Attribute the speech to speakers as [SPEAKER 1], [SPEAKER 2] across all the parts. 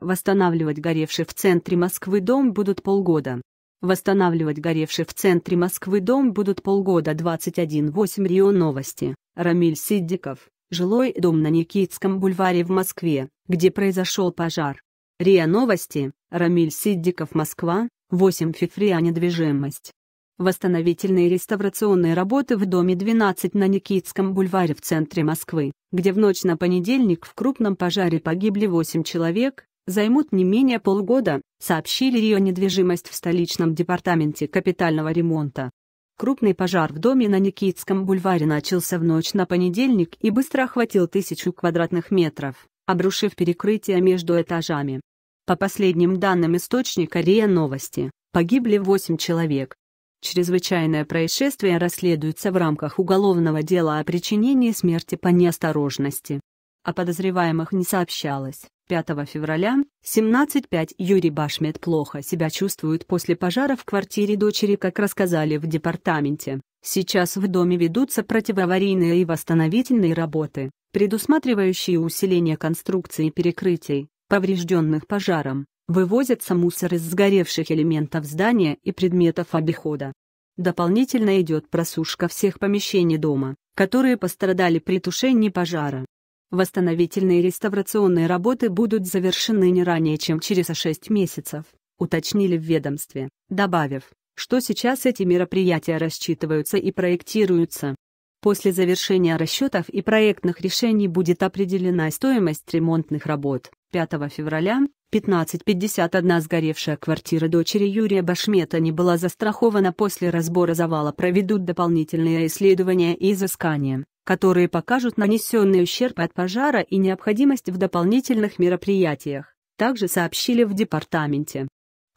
[SPEAKER 1] Восстанавливать горевший в центре Москвы дом будут полгода. Восстанавливать горевший в центре Москвы дом будут полгода 21.8 РИО Новости. Рамиль Сиддиков. Жилой дом на Никитском бульваре в Москве, где произошел пожар. РИА Новости. Рамиль Сиддиков. Москва. 8 февраля недвижимость. Восстановительные и реставрационные работы в доме 12 на Никитском бульваре в центре Москвы, где в ночь на понедельник в крупном пожаре погибли 8 человек, займут не менее полгода, сообщили ее недвижимость в столичном департаменте капитального ремонта. Крупный пожар в доме на Никитском бульваре начался в ночь на понедельник и быстро охватил тысячу квадратных метров, обрушив перекрытие между этажами. По последним данным источника РИА Новости, погибли 8 человек. Чрезвычайное происшествие расследуется в рамках уголовного дела о причинении смерти по неосторожности. О подозреваемых не сообщалось. 5 февраля, 17.5 Юрий Башмет плохо себя чувствует после пожара в квартире дочери, как рассказали в департаменте. Сейчас в доме ведутся противоаварийные и восстановительные работы, предусматривающие усиление конструкции перекрытий, поврежденных пожаром. Вывозятся мусор из сгоревших элементов здания и предметов обихода. Дополнительно идет просушка всех помещений дома, которые пострадали при тушении пожара. Восстановительные и реставрационные работы будут завершены не ранее, чем через 6 месяцев, уточнили в ведомстве, добавив, что сейчас эти мероприятия рассчитываются и проектируются. После завершения расчетов и проектных решений будет определена стоимость ремонтных работ. 5 февраля 1551 сгоревшая квартира дочери Юрия Башмета не была застрахована после разбора завала проведут дополнительные исследования и изыскания которые покажут нанесенный ущерб от пожара и необходимость в дополнительных мероприятиях, также сообщили в департаменте.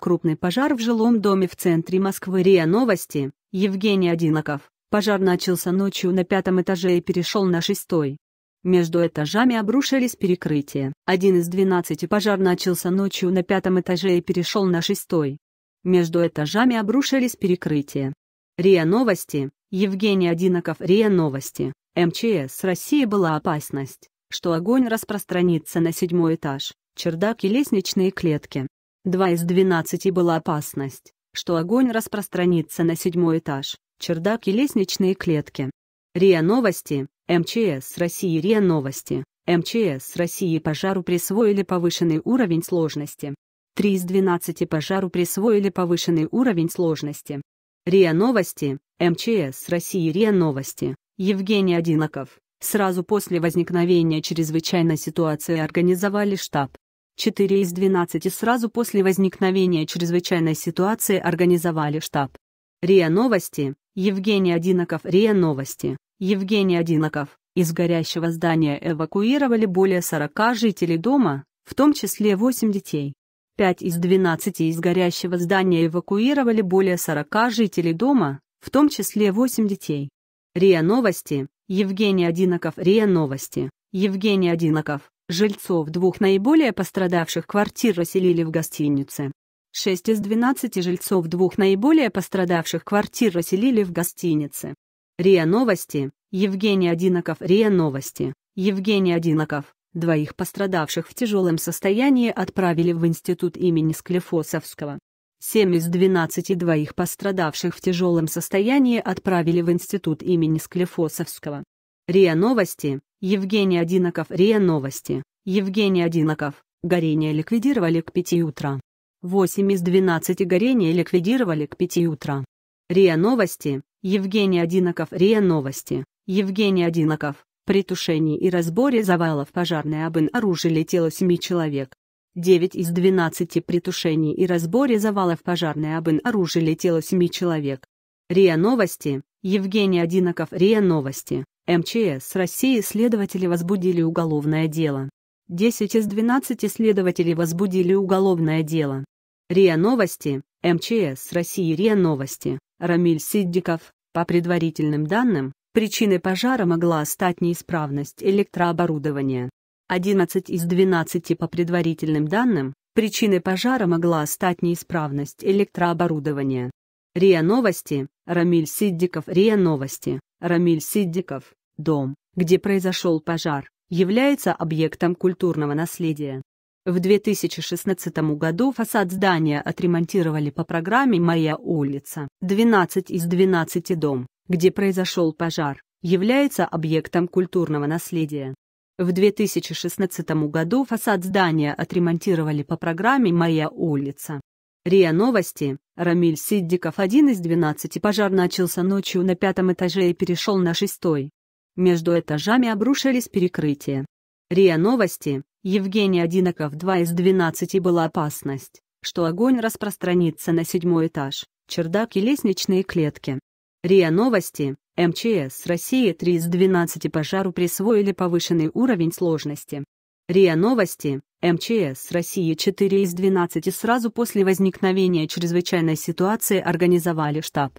[SPEAKER 1] Крупный пожар в жилом доме в центре Москвы РИА Новости, Евгений Одиноков. Пожар начался ночью на пятом этаже и перешел на шестой. Между этажами обрушились перекрытия. Один из двенадцати пожар начался ночью на пятом этаже и перешел на шестой. Между этажами обрушились перекрытия. РИА Новости, Евгений Одиноков РИА Новости. МЧС России была опасность, что огонь распространится на седьмой этаж, чердак и лестничные клетки. Два из двенадцати была опасность, что огонь распространится на седьмой этаж, чердак и лестничные клетки. РИА Новости, МЧС России РИА Новости, МЧС России пожару присвоили повышенный уровень сложности. Три из двенадцати пожару присвоили повышенный уровень сложности. РИА Новости, МЧС России РИА Новости, Евгений Одиноков. Сразу после возникновения чрезвычайной ситуации организовали штаб. 4 из 12 сразу после возникновения чрезвычайной ситуации организовали штаб. РИА Новости, Евгений Одиноков РИА Новости, Евгений Одиноков, из горящего здания эвакуировали более 40 жителей дома, в том числе 8 детей. 5 из 12 из горящего здания эвакуировали более 40 жителей дома, в том числе 8 детей. РИА Новости, Евгений Одиноков РИА Новости, Евгений Одиноков. Жильцов двух наиболее пострадавших квартир расселили в гостинице. 6 из 12 жильцов двух наиболее пострадавших квартир расселили в гостинице. РИА Новости, Евгений Одиноков РИА Новости, Евгений Одиноков. Двоих пострадавших в тяжелом состоянии отправили в институт имени Склифосовского. Семь из двенадцати двоих пострадавших в тяжелом состоянии отправили в институт имени Склифосовского. РИА Новости, Евгений Одиноков, РИА Новости, Евгений Одиноков, горение ликвидировали к 5 утра. 8 из 12 горения ликвидировали к 5 утра. РИА Новости, Евгений Одиноков, РИА Новости, Евгений Одиноков, при тушении и разборе завалов пожарные обнаружили тело 7 человек. 9 из 12 при тушении и разборе завалов пожарной обын оружия летело 7 человек. РИА Новости. Евгений Одиноков. РИА Новости. МЧС России следователи возбудили уголовное дело. 10 из 12 следователей возбудили уголовное дело. РИА Новости. МЧС России РИА Новости. Рамиль Сиддиков. По предварительным данным, причиной пожара могла стать неисправность электрооборудования. 11 из 12 по предварительным данным, причиной пожара могла стать неисправность электрооборудования. РИА Новости, Рамиль Сиддиков, РИА Новости, Рамиль Сиддиков, дом, где произошел пожар, является объектом культурного наследия. В 2016 году фасад здания отремонтировали по программе «Моя улица». 12 из 12 дом, где произошел пожар, является объектом культурного наследия. В 2016 году фасад здания отремонтировали по программе «Моя улица». РИА Новости. Рамиль Сиддиков, один из 12, пожар начался ночью на пятом этаже и перешел на шестой. Между этажами обрушились перекрытия. РИА Новости. Евгений Одиноков, 2 из 12, была опасность, что огонь распространится на седьмой этаж, чердак и лестничные клетки. РИА Новости. МЧС России 3 из 12 пожару присвоили повышенный уровень сложности. РИА Новости, МЧС России 4 из 12 сразу после возникновения чрезвычайной ситуации организовали штаб.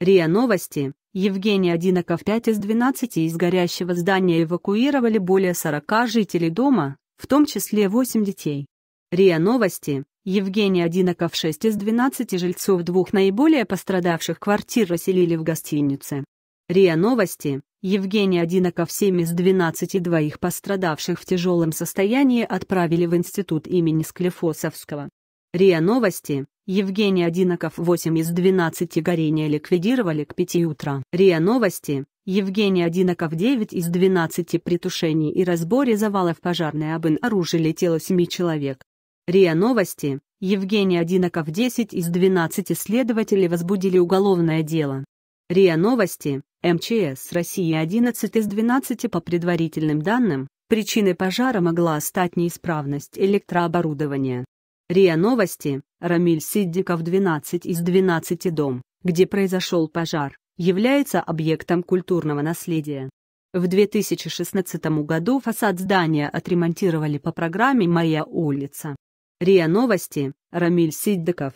[SPEAKER 1] РИА Новости, Евгений Одиноков 5 из 12 из горящего здания эвакуировали более 40 жителей дома, в том числе 8 детей. РИА Новости, Евгений Одиноков 6 из 12 жильцов двух наиболее пострадавших квартир расселили в гостинице. РИА Новости, Евгений Одиноков 7 из 12 двоих пострадавших в тяжелом состоянии отправили в институт имени Склифосовского. РИА Новости, Евгений Одиноков 8 из 12 горения ликвидировали к 5 утра. РИА Новости, Евгений Одиноков 9 из 12 при тушении и разборе завалов пожарной обын оружили тело 7 человек. РИА Новости, Евгений Одиноков 10 из 12 следователей возбудили уголовное дело. РИА Новости, МЧС России 11 из 12 по предварительным данным, причиной пожара могла стать неисправность электрооборудования. РИА Новости, Рамиль Сиддиков 12 из 12 дом, где произошел пожар, является объектом культурного наследия. В 2016 году фасад здания отремонтировали по программе «Моя улица». РИА Новости, Рамиль Сиддиков,